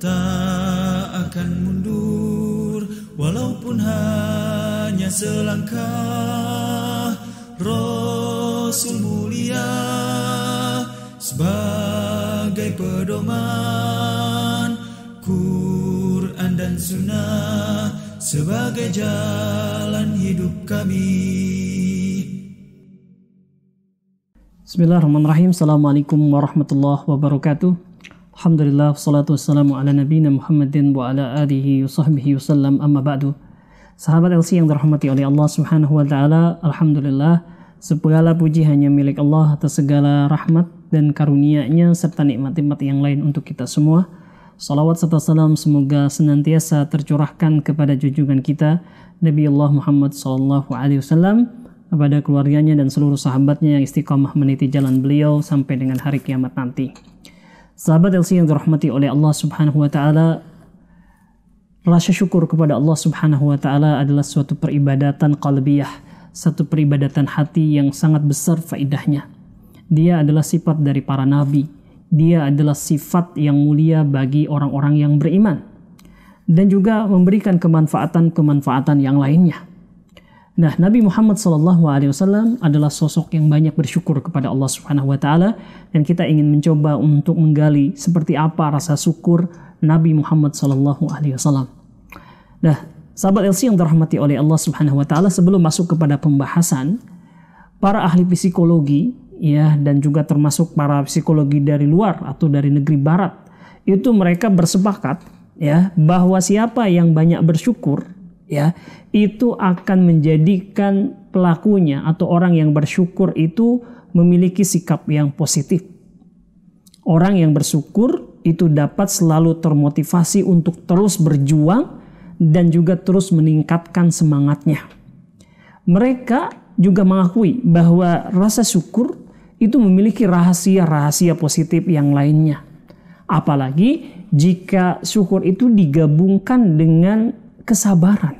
tak akan mundur walaupun hanya selangkah Rasul mulia sebagai pedoman Quran dan Sunnah sebagai jalan hidup kami. Bismillahirrahmanirrahim. Assalamualaikum warahmatullahi wabarakatuh. Alhamdulillah, salatu wassalamu ala nabina Muhammadin wa ala alihi wa sahbihi sallam amma ba'du. Sahabat LC yang dirahmati oleh Allah subhanahu wa ta'ala, Alhamdulillah, segala puji hanya milik Allah atas segala rahmat dan karunia-Nya serta nikmat-nikmat yang lain untuk kita semua. Salawat serta salam semoga senantiasa tercurahkan kepada junjungan kita Nabi Allah Muhammad sallallahu alaihi wasallam kepada keluarganya dan seluruh sahabatnya yang istiqomah meniti jalan beliau sampai dengan hari kiamat nanti. Sahabat LC yang dirahmati oleh Allah Subhanahu wa taala, rasa syukur kepada Allah Subhanahu wa taala adalah suatu peribadatan qalbiyah, satu peribadatan hati yang sangat besar faidahnya. Dia adalah sifat dari para nabi. Dia adalah sifat yang mulia bagi orang-orang yang beriman dan juga memberikan kemanfaatan-kemanfaatan yang lainnya. Nah, Nabi Muhammad SAW adalah sosok yang banyak bersyukur kepada Allah Subhanahu wa taala dan kita ingin mencoba untuk menggali seperti apa rasa syukur Nabi Muhammad SAW. Nah, sahabat LC yang dirahmati oleh Allah Subhanahu wa taala sebelum masuk kepada pembahasan para ahli psikologi ya dan juga termasuk para psikologi dari luar atau dari negeri barat itu mereka bersepakat ya bahwa siapa yang banyak bersyukur ya itu akan menjadikan pelakunya atau orang yang bersyukur itu memiliki sikap yang positif. Orang yang bersyukur itu dapat selalu termotivasi untuk terus berjuang dan juga terus meningkatkan semangatnya. Mereka juga mengakui bahwa rasa syukur itu memiliki rahasia-rahasia positif yang lainnya. Apalagi jika syukur itu digabungkan dengan kesabaran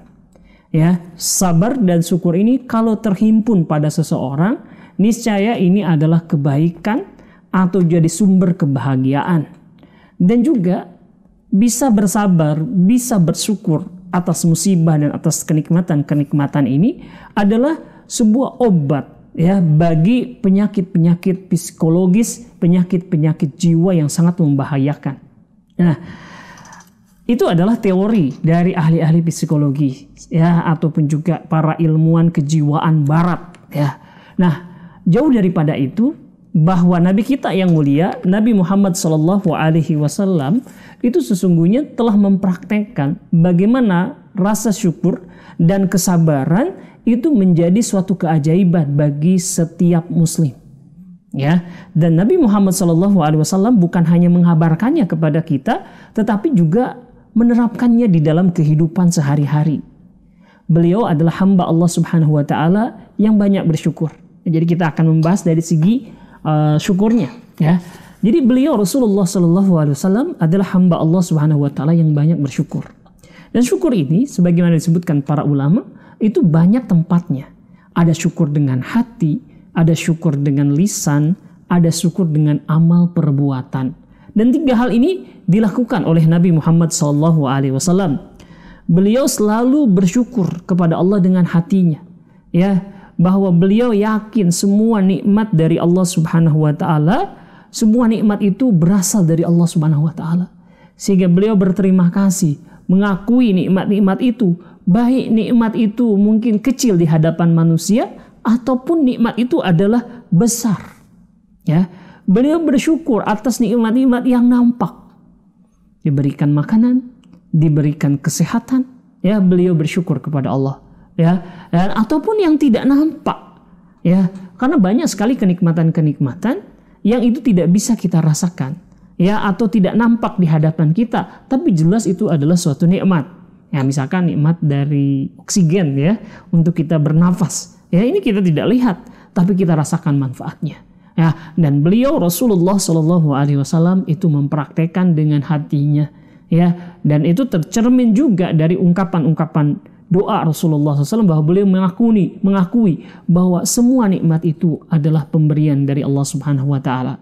ya sabar dan syukur ini kalau terhimpun pada seseorang niscaya ini adalah kebaikan atau jadi sumber kebahagiaan dan juga bisa bersabar bisa bersyukur atas musibah dan atas kenikmatan-kenikmatan ini adalah sebuah obat ya bagi penyakit-penyakit psikologis penyakit-penyakit jiwa yang sangat membahayakan nah itu adalah teori dari ahli-ahli psikologi ya ataupun juga para ilmuwan kejiwaan barat ya. Nah, jauh daripada itu bahwa nabi kita yang mulia Nabi Muhammad Shallallahu alaihi wasallam itu sesungguhnya telah mempraktekkan bagaimana rasa syukur dan kesabaran itu menjadi suatu keajaiban bagi setiap muslim ya dan Nabi Muhammad SAW bukan hanya mengabarkannya kepada kita tetapi juga menerapkannya di dalam kehidupan sehari-hari. Beliau adalah hamba Allah Subhanahu wa taala yang banyak bersyukur. Jadi kita akan membahas dari segi uh, syukurnya ya. Jadi beliau Rasulullah Shallallahu alaihi wasallam adalah hamba Allah Subhanahu wa taala yang banyak bersyukur. Dan syukur ini sebagaimana disebutkan para ulama itu banyak tempatnya. Ada syukur dengan hati, ada syukur dengan lisan, ada syukur dengan amal perbuatan. Dan tiga hal ini dilakukan oleh Nabi Muhammad SAW. Beliau selalu bersyukur kepada Allah dengan hatinya, ya bahwa beliau yakin semua nikmat dari Allah Subhanahu wa taala, semua nikmat itu berasal dari Allah Subhanahu wa taala. Sehingga beliau berterima kasih, mengakui nikmat-nikmat itu, baik nikmat itu mungkin kecil di hadapan manusia ataupun nikmat itu adalah besar. Ya, beliau bersyukur atas nikmat-nikmat yang nampak. Diberikan makanan, diberikan kesehatan, ya beliau bersyukur kepada Allah, ya. Dan ataupun yang tidak nampak, ya. Karena banyak sekali kenikmatan-kenikmatan yang itu tidak bisa kita rasakan, ya atau tidak nampak di hadapan kita, tapi jelas itu adalah suatu nikmat. Ya, misalkan nikmat dari oksigen ya untuk kita bernafas. Ya, ini kita tidak lihat, tapi kita rasakan manfaatnya Ya, dan beliau Rasulullah Shallallahu Alaihi Wasallam itu mempraktekkan dengan hatinya, ya, dan itu tercermin juga dari ungkapan-ungkapan doa Rasulullah SAW bahwa beliau mengakui, mengakui bahwa semua nikmat itu adalah pemberian dari Allah Subhanahu Wa Taala.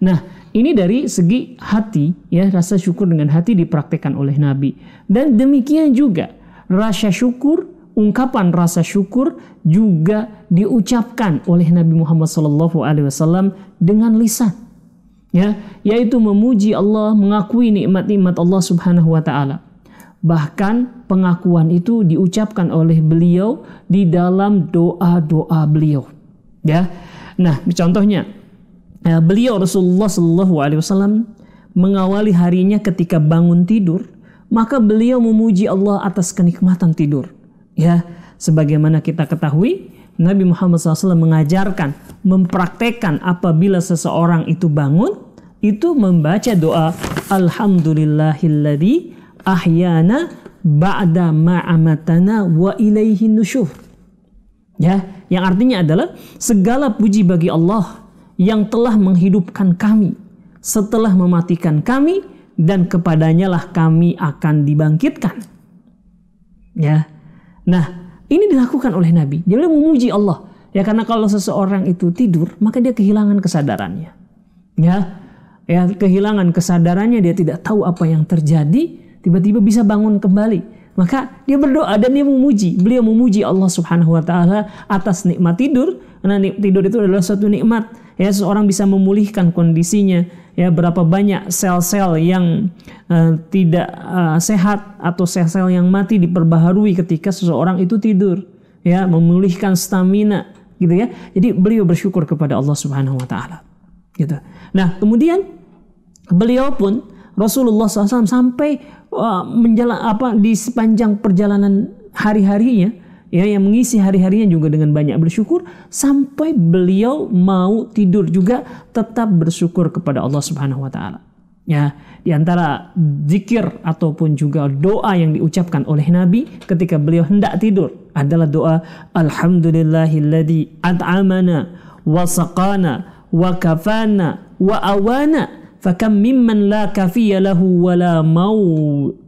Nah, ini dari segi hati, ya rasa syukur dengan hati dipraktekkan oleh Nabi. Dan demikian juga rasa syukur ungkapan rasa syukur juga diucapkan oleh Nabi Muhammad SAW dengan lisan. Ya, yaitu memuji Allah, mengakui nikmat-nikmat Allah Subhanahu wa taala. Bahkan pengakuan itu diucapkan oleh beliau di dalam doa-doa beliau. Ya. Nah, contohnya eh, beliau Rasulullah Shallallahu alaihi wasallam mengawali harinya ketika bangun tidur, maka beliau memuji Allah atas kenikmatan tidur Ya, sebagaimana kita ketahui, Nabi Muhammad SAW mengajarkan, mempraktekkan apabila seseorang itu bangun, itu membaca doa Alhamdulillahilladzi ahyana ba'da ma'amatana wa ilaihi nusyur. Ya, yang artinya adalah segala puji bagi Allah yang telah menghidupkan kami setelah mematikan kami dan kepadanya lah kami akan dibangkitkan. Ya, Nah, ini dilakukan oleh Nabi. Jadi memuji Allah. Ya karena kalau seseorang itu tidur, maka dia kehilangan kesadarannya. Ya, ya kehilangan kesadarannya, dia tidak tahu apa yang terjadi, tiba-tiba bisa bangun kembali. Maka dia berdoa dan dia memuji. Beliau memuji Allah Subhanahu wa taala atas nikmat tidur. Karena tidur itu adalah suatu nikmat. Ya, seseorang bisa memulihkan kondisinya, ya berapa banyak sel-sel yang uh, tidak uh, sehat atau sel-sel yang mati diperbaharui ketika seseorang itu tidur ya memulihkan stamina gitu ya jadi beliau bersyukur kepada Allah Subhanahu Wa Taala gitu nah kemudian beliau pun Rasulullah SAW sampai uh, eh, menjalan apa di sepanjang perjalanan hari-harinya ya yang mengisi hari-harinya juga dengan banyak bersyukur sampai beliau mau tidur juga tetap bersyukur kepada Allah Subhanahu wa taala. Ya, di antara zikir ataupun juga doa yang diucapkan oleh Nabi ketika beliau hendak tidur adalah doa alhamdulillahilladzi at'amana wa saqana wa kafana wa awana fakam mimman la kafiya lahu la mau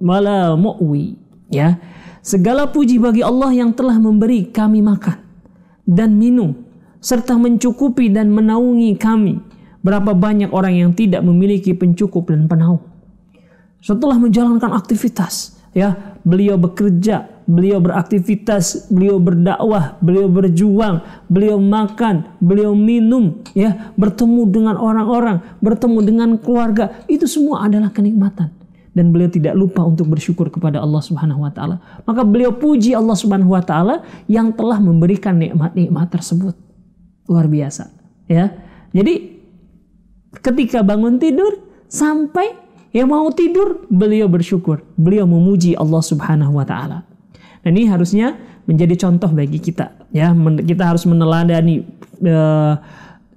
la mu'wi ya Segala puji bagi Allah yang telah memberi kami makan dan minum serta mencukupi dan menaungi kami. Berapa banyak orang yang tidak memiliki pencukup dan penaung. Setelah menjalankan aktivitas, ya, beliau bekerja, beliau beraktivitas, beliau berdakwah, beliau berjuang, beliau makan, beliau minum, ya, bertemu dengan orang-orang, bertemu dengan keluarga, itu semua adalah kenikmatan dan beliau tidak lupa untuk bersyukur kepada Allah Subhanahu wa taala. Maka beliau puji Allah Subhanahu wa taala yang telah memberikan nikmat-nikmat tersebut. Luar biasa, ya. Jadi ketika bangun tidur sampai yang mau tidur beliau bersyukur, beliau memuji Allah Subhanahu wa taala. Nah, ini harusnya menjadi contoh bagi kita ya, kita harus meneladani eh,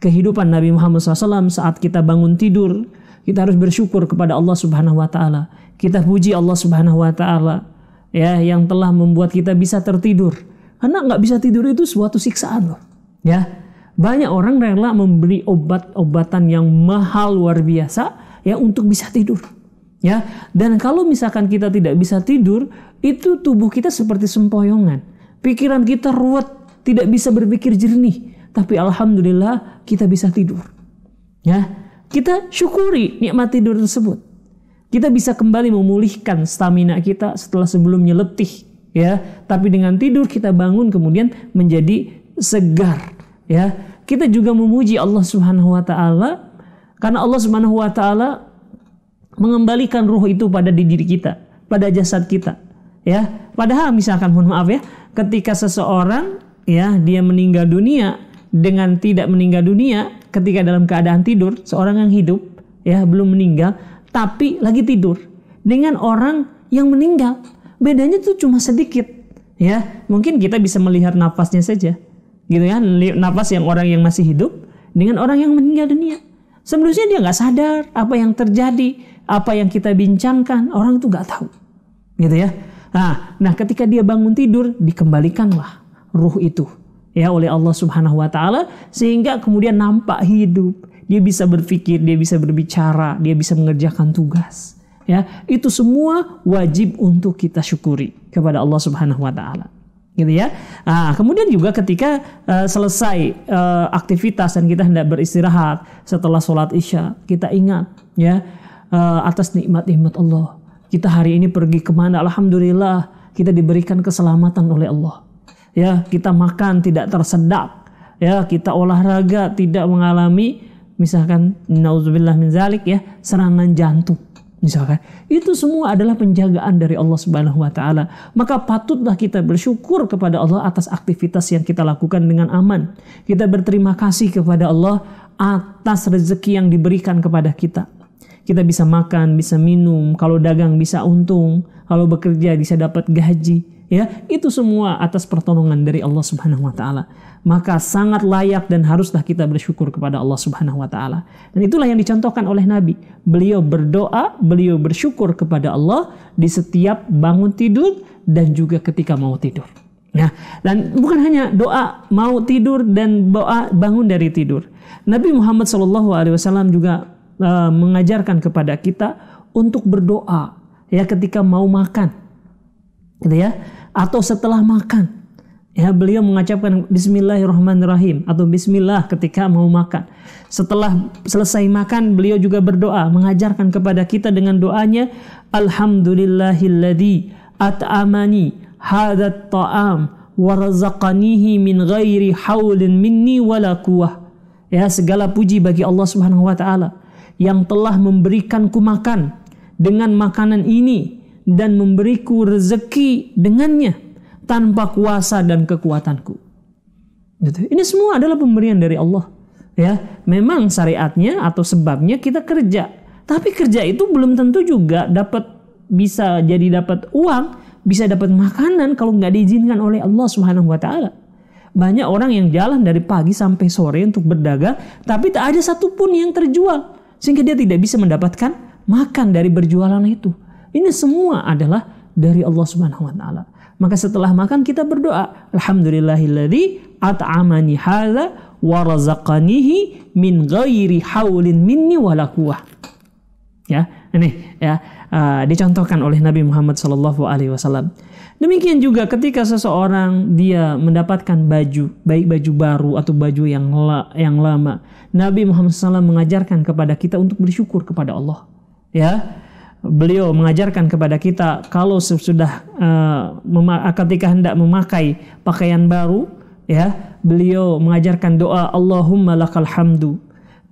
kehidupan Nabi Muhammad SAW saat kita bangun tidur, kita harus bersyukur kepada Allah Subhanahu wa taala. Kita puji Allah Subhanahu wa taala ya yang telah membuat kita bisa tertidur. Karena nggak bisa tidur itu suatu siksaan loh. Ya. Banyak orang rela membeli obat-obatan yang mahal luar biasa ya untuk bisa tidur. Ya. Dan kalau misalkan kita tidak bisa tidur, itu tubuh kita seperti sempoyongan. Pikiran kita ruwet, tidak bisa berpikir jernih. Tapi alhamdulillah kita bisa tidur. Ya kita syukuri nikmat tidur tersebut. Kita bisa kembali memulihkan stamina kita setelah sebelumnya letih, ya. Tapi dengan tidur kita bangun kemudian menjadi segar, ya. Kita juga memuji Allah Subhanahu wa taala karena Allah Subhanahu wa taala mengembalikan ruh itu pada diri kita, pada jasad kita, ya. Padahal misalkan mohon maaf ya, ketika seseorang ya dia meninggal dunia dengan tidak meninggal dunia ketika dalam keadaan tidur, seorang yang hidup ya belum meninggal tapi lagi tidur dengan orang yang meninggal. Bedanya tuh cuma sedikit ya. Mungkin kita bisa melihat nafasnya saja. Gitu ya, nafas yang orang yang masih hidup dengan orang yang meninggal dunia. Sebelumnya dia nggak sadar apa yang terjadi, apa yang kita bincangkan, orang itu nggak tahu. Gitu ya. Nah, nah ketika dia bangun tidur dikembalikanlah ruh itu ya oleh Allah Subhanahu wa taala sehingga kemudian nampak hidup. Dia bisa berpikir, dia bisa berbicara, dia bisa mengerjakan tugas. Ya, itu semua wajib untuk kita syukuri kepada Allah Subhanahu wa taala. Gitu ya. Nah, kemudian juga ketika uh, selesai uh, aktivitas dan kita hendak beristirahat setelah sholat isya, kita ingat ya uh, atas nikmat-nikmat Allah. Kita hari ini pergi kemana? Alhamdulillah kita diberikan keselamatan oleh Allah ya kita makan tidak tersedak ya kita olahraga tidak mengalami misalkan nauzubillah min zalik ya serangan jantung misalkan itu semua adalah penjagaan dari Allah Subhanahu wa taala maka patutlah kita bersyukur kepada Allah atas aktivitas yang kita lakukan dengan aman kita berterima kasih kepada Allah atas rezeki yang diberikan kepada kita kita bisa makan, bisa minum, kalau dagang bisa untung, kalau bekerja bisa dapat gaji, ya itu semua atas pertolongan dari Allah Subhanahu wa taala maka sangat layak dan haruslah kita bersyukur kepada Allah Subhanahu wa taala dan itulah yang dicontohkan oleh nabi beliau berdoa beliau bersyukur kepada Allah di setiap bangun tidur dan juga ketika mau tidur Nah, dan bukan hanya doa mau tidur dan doa bangun dari tidur. Nabi Muhammad SAW juga uh, mengajarkan kepada kita untuk berdoa ya ketika mau makan gitu ya atau setelah makan ya beliau mengucapkan Bismillahirrahmanirrahim atau Bismillah ketika mau makan setelah selesai makan beliau juga berdoa mengajarkan kepada kita dengan doanya Alhamdulillahilladzi at'amani hadat ta'am warazaqanihi min ghairi haulin minni wala quwwah ya segala puji bagi Allah Subhanahu wa taala yang telah memberikanku makan dengan makanan ini dan memberiku rezeki dengannya tanpa kuasa dan kekuatanku. Gitu. Ini semua adalah pemberian dari Allah. Ya, memang syariatnya atau sebabnya kita kerja, tapi kerja itu belum tentu juga dapat bisa jadi dapat uang, bisa dapat makanan kalau nggak diizinkan oleh Allah Subhanahu wa taala. Banyak orang yang jalan dari pagi sampai sore untuk berdagang, tapi tak ada satupun yang terjual. Sehingga dia tidak bisa mendapatkan makan dari berjualan itu. Ini semua adalah dari Allah Subhanahu wa taala. Maka setelah makan kita berdoa, alhamdulillahilladzi at'amani hadza wa razaqanihi min ghairi haulin minni wala quwwah. Ya, ini ya uh, dicontohkan oleh Nabi Muhammad Sallallahu alaihi wasallam. Demikian juga ketika seseorang dia mendapatkan baju, baik baju baru atau baju yang la, yang lama, Nabi Muhammad SAW mengajarkan kepada kita untuk bersyukur kepada Allah. Ya, beliau mengajarkan kepada kita kalau sudah uh, eh, ketika hendak memakai pakaian baru ya beliau mengajarkan doa Allahumma lakal hamdu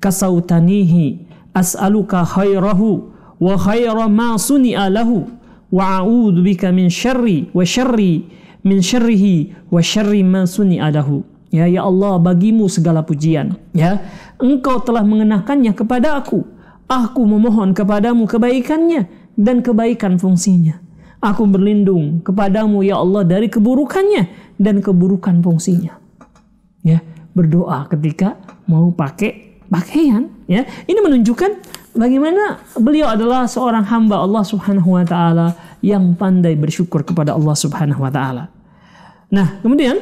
kasautanihi as'aluka khairahu wa khaira ma suni'a lahu wa a'udzu bika min syarri wa syarri min syarrihi wa syarri ma suni'a lahu ya ya Allah bagimu segala pujian ya engkau telah mengenakannya kepada aku Aku memohon kepadamu kebaikannya dan kebaikan fungsinya. Aku berlindung kepadamu ya Allah dari keburukannya dan keburukan fungsinya. Ya, berdoa ketika mau pakai pakaian, ya. Ini menunjukkan bagaimana beliau adalah seorang hamba Allah Subhanahu wa taala yang pandai bersyukur kepada Allah Subhanahu wa taala. Nah, kemudian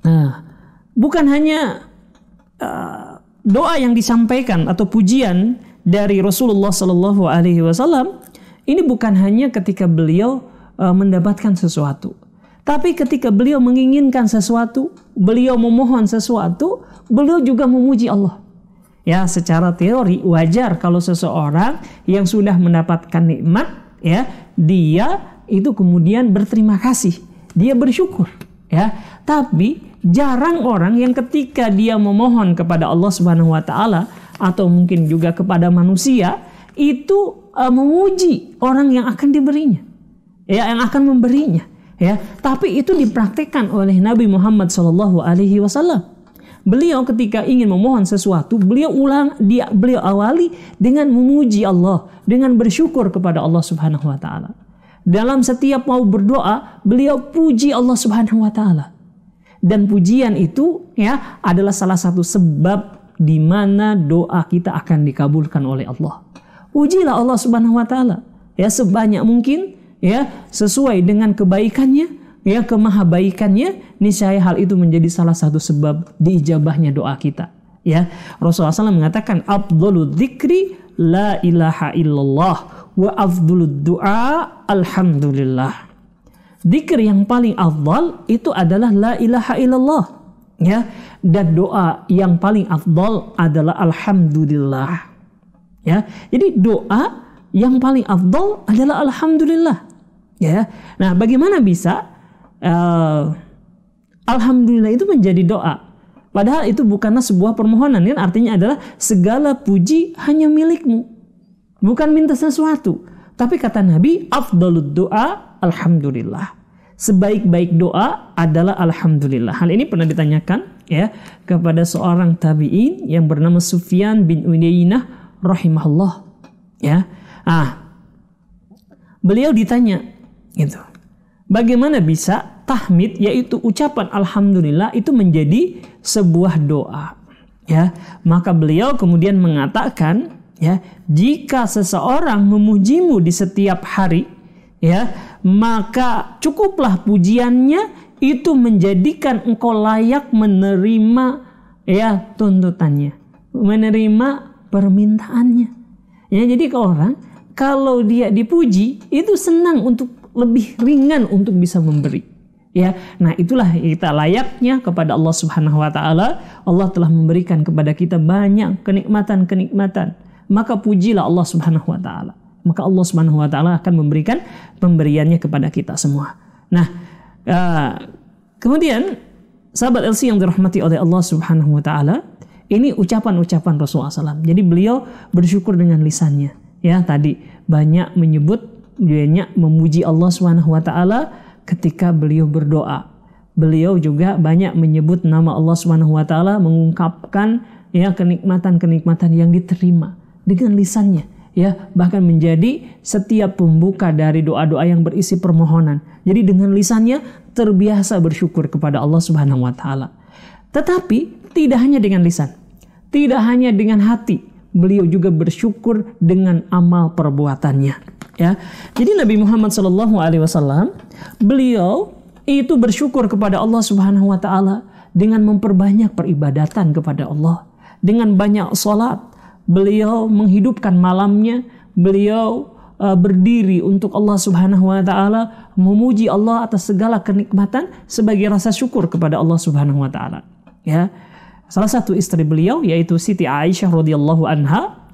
nah, bukan hanya uh, doa yang disampaikan atau pujian dari Rasulullah Shallallahu Alaihi Wasallam ini bukan hanya ketika beliau eh, mendapatkan sesuatu, tapi ketika beliau menginginkan sesuatu, beliau memohon sesuatu, beliau juga memuji Allah. Ya, secara teori wajar kalau seseorang yang sudah mendapatkan nikmat, ya, dia itu kemudian berterima kasih, dia bersyukur, ya. Tapi jarang orang yang ketika dia memohon kepada Allah Subhanahu wa taala, atau mungkin juga kepada manusia itu uh, memuji orang yang akan diberinya ya yang akan memberinya ya tapi itu dipraktekkan oleh Nabi Muhammad Shallallahu Alaihi Wasallam beliau ketika ingin memohon sesuatu beliau ulang dia beliau awali dengan memuji Allah dengan bersyukur kepada Allah Subhanahu Wa Taala dalam setiap mau berdoa beliau puji Allah Subhanahu Wa Taala dan pujian itu ya adalah salah satu sebab di mana doa kita akan dikabulkan oleh Allah. Ujilah Allah Subhanahu wa taala ya sebanyak mungkin ya sesuai dengan kebaikannya ya kemahabaikannya niscaya hal itu menjadi salah satu sebab diijabahnya doa kita ya Rasulullah SAW mengatakan abdulu dzikri la ilaha illallah wa afdulu du'a alhamdulillah Dikir yang paling afdal itu adalah la ilaha illallah ya dan doa yang paling afdol adalah alhamdulillah ya jadi doa yang paling afdol adalah alhamdulillah ya nah bagaimana bisa uh, alhamdulillah itu menjadi doa padahal itu bukanlah sebuah permohonan kan artinya adalah segala puji hanya milikmu bukan minta sesuatu tapi kata Nabi afdolud doa alhamdulillah sebaik-baik doa adalah alhamdulillah. Hal ini pernah ditanyakan ya kepada seorang tabi'in yang bernama Sufyan bin Uyainah rahimahullah ya. Ah. Beliau ditanya gitu. Bagaimana bisa tahmid yaitu ucapan alhamdulillah itu menjadi sebuah doa ya. Maka beliau kemudian mengatakan ya, jika seseorang memujimu di setiap hari ya, maka cukuplah pujiannya itu menjadikan engkau layak menerima ya tuntutannya, menerima permintaannya. Ya, jadi kalau orang kalau dia dipuji itu senang untuk lebih ringan untuk bisa memberi. Ya, nah itulah kita layaknya kepada Allah Subhanahu wa taala. Allah telah memberikan kepada kita banyak kenikmatan-kenikmatan. Maka pujilah Allah Subhanahu wa taala maka Allah Subhanahu wa taala akan memberikan pemberiannya kepada kita semua. Nah, uh, kemudian sahabat LC yang dirahmati oleh Allah Subhanahu wa taala, ini ucapan-ucapan Rasulullah SAW. Jadi beliau bersyukur dengan lisannya. Ya, tadi banyak menyebut banyak memuji Allah Subhanahu wa taala ketika beliau berdoa. Beliau juga banyak menyebut nama Allah Subhanahu wa taala mengungkapkan ya kenikmatan-kenikmatan yang diterima dengan lisannya ya bahkan menjadi setiap pembuka dari doa-doa yang berisi permohonan. Jadi dengan lisannya terbiasa bersyukur kepada Allah Subhanahu wa taala. Tetapi tidak hanya dengan lisan, tidak hanya dengan hati, beliau juga bersyukur dengan amal perbuatannya, ya. Jadi Nabi Muhammad Shallallahu alaihi wasallam beliau itu bersyukur kepada Allah Subhanahu wa taala dengan memperbanyak peribadatan kepada Allah, dengan banyak salat, beliau menghidupkan malamnya, beliau uh, berdiri untuk Allah Subhanahu wa taala, memuji Allah atas segala kenikmatan sebagai rasa syukur kepada Allah Subhanahu wa taala. Ya. Salah satu istri beliau yaitu Siti Aisyah radhiyallahu anha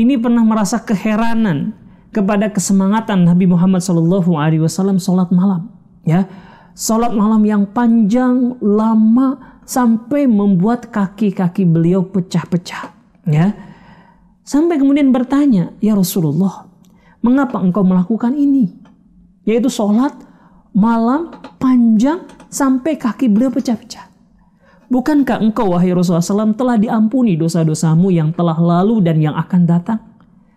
ini pernah merasa keheranan kepada kesemangatan Nabi Muhammad Shallallahu alaihi wasallam salat malam, ya. Salat malam yang panjang, lama sampai membuat kaki-kaki beliau pecah-pecah, ya Sampai kemudian bertanya, "Ya Rasulullah, mengapa engkau melakukan ini?" Yaitu sholat malam panjang sampai kaki beliau pecah-pecah. Bukankah engkau wahai Rasulullah SAW telah diampuni dosa-dosamu yang telah lalu dan yang akan datang?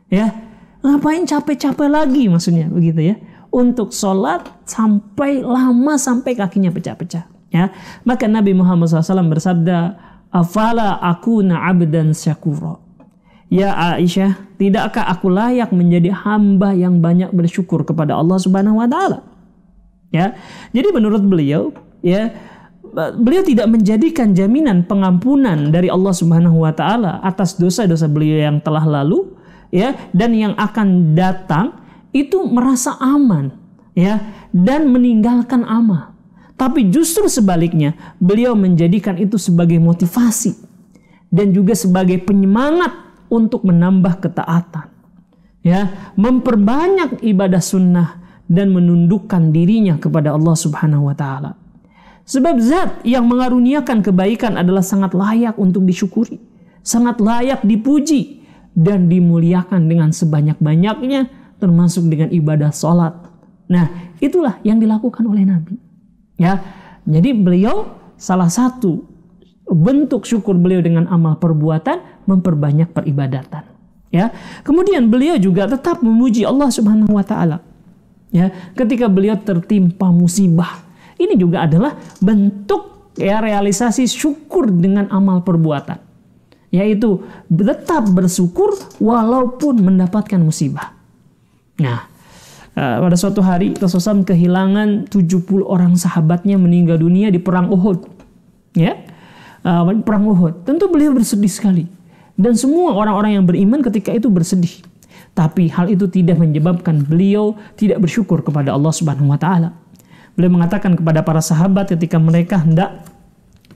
Ya, ngapain capek-capek lagi maksudnya begitu ya? Untuk sholat sampai lama sampai kakinya pecah-pecah. Ya, maka Nabi Muhammad SAW bersabda, "Afala aku na'abdan syakuro." Ya Aisyah, tidakkah aku layak menjadi hamba yang banyak bersyukur kepada Allah Subhanahu wa taala? Ya. Jadi menurut beliau, ya, beliau tidak menjadikan jaminan pengampunan dari Allah Subhanahu wa taala atas dosa-dosa beliau yang telah lalu, ya, dan yang akan datang itu merasa aman, ya, dan meninggalkan amal. Tapi justru sebaliknya, beliau menjadikan itu sebagai motivasi dan juga sebagai penyemangat untuk menambah ketaatan. Ya, memperbanyak ibadah sunnah dan menundukkan dirinya kepada Allah Subhanahu wa taala. Sebab zat yang mengaruniakan kebaikan adalah sangat layak untuk disyukuri, sangat layak dipuji dan dimuliakan dengan sebanyak-banyaknya termasuk dengan ibadah salat. Nah, itulah yang dilakukan oleh Nabi. Ya. Jadi beliau salah satu bentuk syukur beliau dengan amal perbuatan memperbanyak peribadatan ya kemudian beliau juga tetap memuji Allah Subhanahu wa taala ya ketika beliau tertimpa musibah ini juga adalah bentuk ya realisasi syukur dengan amal perbuatan yaitu tetap bersyukur walaupun mendapatkan musibah nah eh, pada suatu hari Rasulullah kehilangan 70 orang sahabatnya meninggal dunia di perang Uhud ya uh, perang Uhud. Tentu beliau bersedih sekali. Dan semua orang-orang yang beriman ketika itu bersedih. Tapi hal itu tidak menyebabkan beliau tidak bersyukur kepada Allah Subhanahu wa taala. Beliau mengatakan kepada para sahabat ketika mereka hendak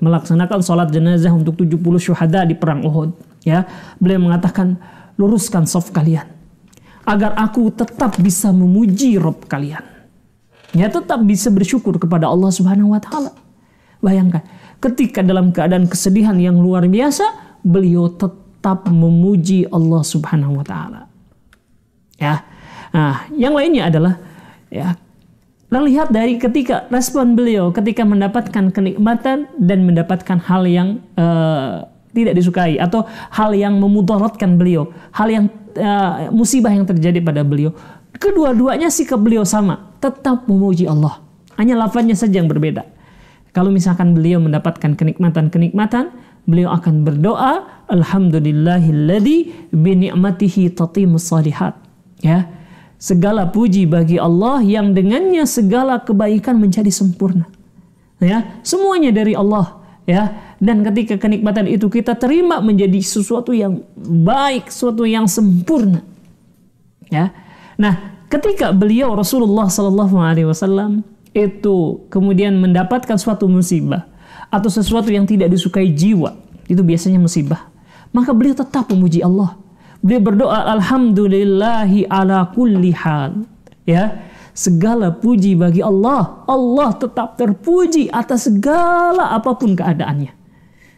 melaksanakan sholat jenazah untuk 70 syuhada di perang Uhud, ya. Beliau mengatakan, "Luruskan soft kalian agar aku tetap bisa memuji Rob kalian." Ya, tetap bisa bersyukur kepada Allah Subhanahu wa taala. Bayangkan, Ketika dalam keadaan kesedihan yang luar biasa, beliau tetap memuji Allah Subhanahu wa taala. Ya. Nah, yang lainnya adalah ya lihat dari ketika respon beliau ketika mendapatkan kenikmatan dan mendapatkan hal yang uh, tidak disukai atau hal yang memudaratkan beliau, hal yang uh, musibah yang terjadi pada beliau. Kedua-duanya sikap beliau sama, tetap memuji Allah. Hanya lafaznya saja yang berbeda. Kalau misalkan beliau mendapatkan kenikmatan-kenikmatan, beliau akan berdoa, Alhamdulillahilladzi binikmatihi ni'matihi tatimus salihat. Ya. Segala puji bagi Allah yang dengannya segala kebaikan menjadi sempurna. Ya, semuanya dari Allah, ya. Dan ketika kenikmatan itu kita terima menjadi sesuatu yang baik, sesuatu yang sempurna. Ya. Nah, ketika beliau Rasulullah saw alaihi wasallam itu kemudian mendapatkan suatu musibah atau sesuatu yang tidak disukai jiwa, itu biasanya musibah. Maka beliau tetap memuji Allah. Beliau berdoa alhamdulillahi ala kulli hal. Ya, segala puji bagi Allah. Allah tetap terpuji atas segala apapun keadaannya.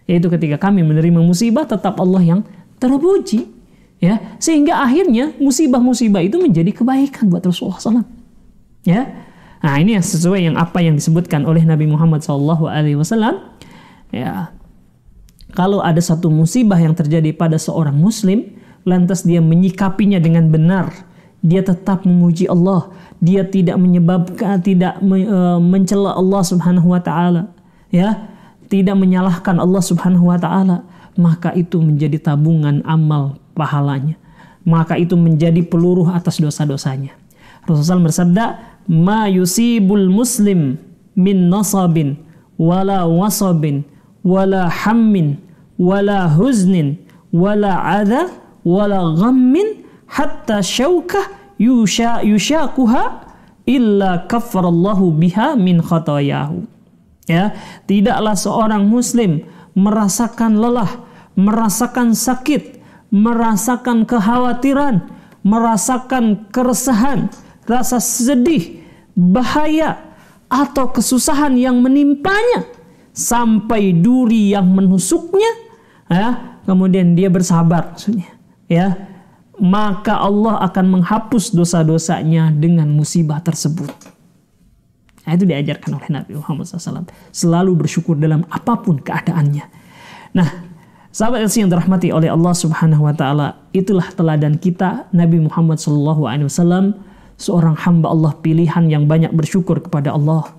Yaitu ketika kami menerima musibah tetap Allah yang terpuji. Ya, sehingga akhirnya musibah-musibah itu menjadi kebaikan buat Rasulullah SAW. Ya, Nah ini yang sesuai yang apa yang disebutkan oleh Nabi Muhammad SAW. Ya, kalau ada satu musibah yang terjadi pada seorang Muslim, lantas dia menyikapinya dengan benar, dia tetap memuji Allah, dia tidak menyebabkan, tidak e, mencela Allah Subhanahu Wa Taala, ya, tidak menyalahkan Allah Subhanahu Wa Taala, maka itu menjadi tabungan amal pahalanya, maka itu menjadi peluruh atas dosa-dosanya. Rasulullah bersabda, ma yusibul muslim min nasabin wala wasabin wala hammin wala huznin wala adha wala ghammin hatta syaukah yusha yushakuha illa kafarallahu biha min khatayahu ya tidaklah seorang muslim merasakan lelah merasakan sakit merasakan kekhawatiran merasakan keresahan rasa sedih, bahaya, atau kesusahan yang menimpanya sampai duri yang menusuknya ya kemudian dia bersabar maksudnya ya maka Allah akan menghapus dosa-dosanya dengan musibah tersebut nah, itu diajarkan oleh Nabi Muhammad SAW selalu bersyukur dalam apapun keadaannya nah sahabat yang yang dirahmati oleh Allah Subhanahu Wa Taala itulah teladan kita Nabi Muhammad SAW seorang hamba Allah pilihan yang banyak bersyukur kepada Allah.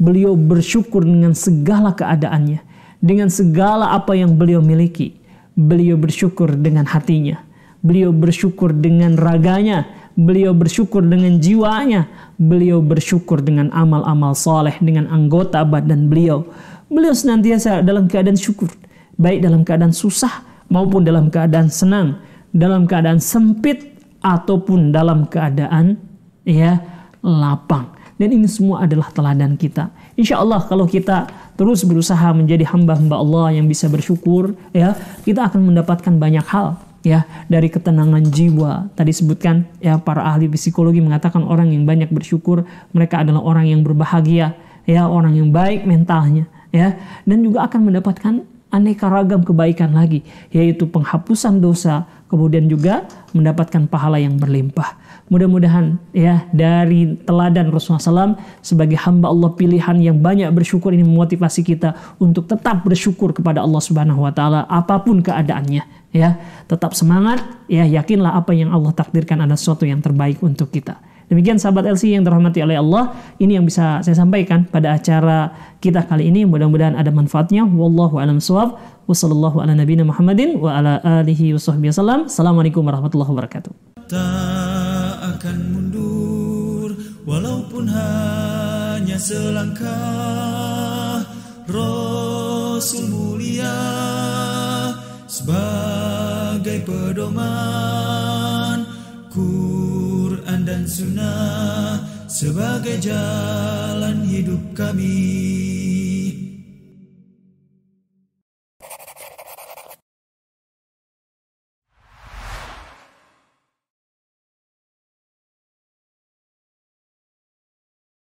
Beliau bersyukur dengan segala keadaannya, dengan segala apa yang beliau miliki. Beliau bersyukur dengan hatinya, beliau bersyukur dengan raganya, beliau bersyukur dengan jiwanya, beliau bersyukur dengan amal-amal soleh, dengan anggota badan beliau. Beliau senantiasa dalam keadaan syukur, baik dalam keadaan susah maupun dalam keadaan senang, dalam keadaan sempit ataupun dalam keadaan ya lapang. Dan ini semua adalah teladan kita. Insya Allah kalau kita terus berusaha menjadi hamba-hamba Allah yang bisa bersyukur, ya kita akan mendapatkan banyak hal ya dari ketenangan jiwa. Tadi sebutkan ya para ahli psikologi mengatakan orang yang banyak bersyukur mereka adalah orang yang berbahagia, ya orang yang baik mentalnya, ya dan juga akan mendapatkan aneka ragam kebaikan lagi, yaitu penghapusan dosa, kemudian juga mendapatkan pahala yang berlimpah. Mudah-mudahan ya dari teladan Rasulullah SAW sebagai hamba Allah pilihan yang banyak bersyukur ini memotivasi kita untuk tetap bersyukur kepada Allah Subhanahu wa taala apapun keadaannya ya. Tetap semangat ya yakinlah apa yang Allah takdirkan ada sesuatu yang terbaik untuk kita. Demikian sahabat LC yang terhormati oleh Allah, ini yang bisa saya sampaikan pada acara kita kali ini. Mudah-mudahan ada manfaatnya. Wallahu a'lam suwab. Wassallallahu ala Nabi Muhammadin wa ala alihi washabbihi wasallam. Assalamualaikum warahmatullahi wabarakatuh. Tak akan mundur walaupun hanya selangkah Rasul mulia sebagai pedoman ku dan sunnah sebagai jalan hidup kami.